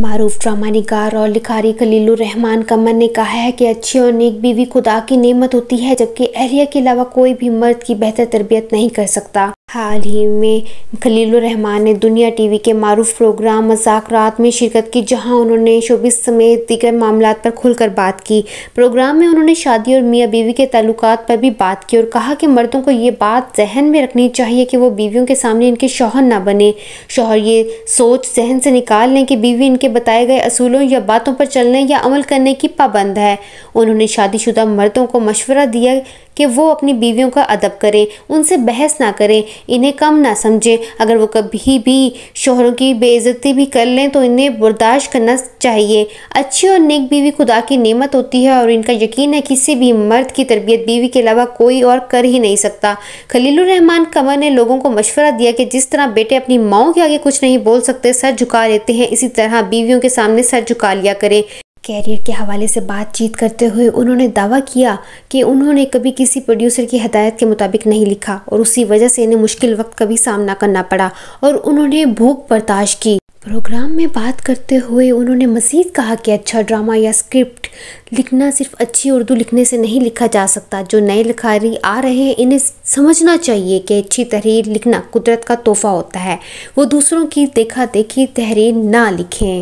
मारूफ drama निगार और लिखारी खलील रहमान कमर ने कहा है कि अच्छी और नेक बीवी खुदा की नेमत होती है जबकि अहलिया के अलावा कोई भी मर्द की बेहतर तरबियत नहीं कर सकता हाल ही में खलील रहमान ने दुनिया टीवी के मारूफ प्रोग्राम रात में शिरकत की जहां उन्होंने शोबिस समेत दीगर मामला पर खुलकर बात की प्रोग्राम में उन्होंने शादी और मियाँ बीवी के ताल्लुक पर भी बात की और कहा कि मर्दों को ये बात जहन में रखनी चाहिए कि वो बीवियों के सामने इनके शोहर ना बने शौहर ये सोच जहन से निकाल लें कि बीवी इनके बताए गए असूलों या बातों पर चलने या अमल करने की पाबंद है उन्होंने शादीशुदा मर्दों को मशवरा दिया कि वो अपनी बीवियों का अदब करें उनसे बहस ना करें इन्हें कम ना समझें अगर वो कभी भी शोहरों की बेइज्जती भी कर लें तो इन्हें बर्दाश्त करना चाहिए अच्छी और नेक बीवी खुदा की नेमत होती है और इनका यकीन है किसी भी मर्द की तरबियत बीवी के अलावा कोई और कर ही नहीं सकता खलीलुररहमान कमर ने लोगों को मशवरा दिया कि जिस तरह बेटे अपनी माओ के आगे कुछ नहीं बोल सकते सर झुका लेते हैं इसी तरह बीवियों के सामने सर झुका लिया करें कैरियर के हवाले से बातचीत करते हुए उन्होंने दावा किया कि उन्होंने कभी किसी प्रोड्यूसर की हदायत के मुताबिक नहीं लिखा और उसी वजह से इन्हें मुश्किल वक्त का भी सामना करना पड़ा और उन्होंने भूख बर्दाश्त की प्रोग्राम में बात करते हुए उन्होंने मज़ीद कहा कि अच्छा ड्रामा या स्क्रिप्ट लिखना सिर्फ अच्छी उर्दू लिखने से नहीं लिखा जा सकता जो नए लिखारी आ रहे हैं इन्हें समझना चाहिए कि अच्छी तहरीर लिखना कुदरत का तोहफा होता है वो दूसरों की देखा देखी तहरीर ना लिखें